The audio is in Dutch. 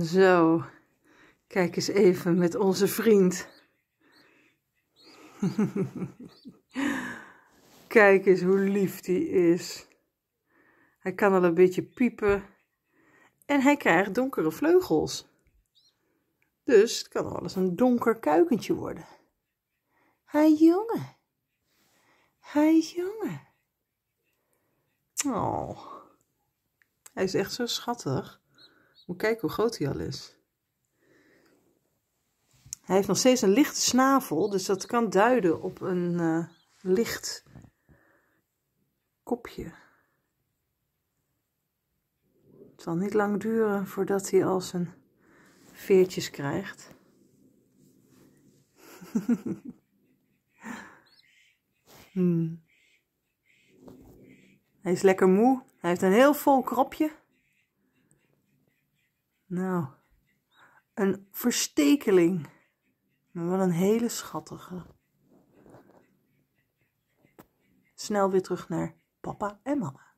Zo, kijk eens even met onze vriend. kijk eens hoe lief die is. Hij kan al een beetje piepen. En hij krijgt donkere vleugels. Dus het kan wel eens een donker kuikentje worden. Hij jongen. Hij jongen. Oh. Hij is echt zo schattig. Moet kijken hoe groot hij al is. Hij heeft nog steeds een lichte snavel, dus dat kan duiden op een eh, licht kopje. Het zal niet lang duren voordat hij al zijn veertjes krijgt. Hmm. Hij is lekker moe. Hij heeft een heel vol kropje. Nou, een verstekeling. Maar wel een hele schattige. Snel weer terug naar papa en mama.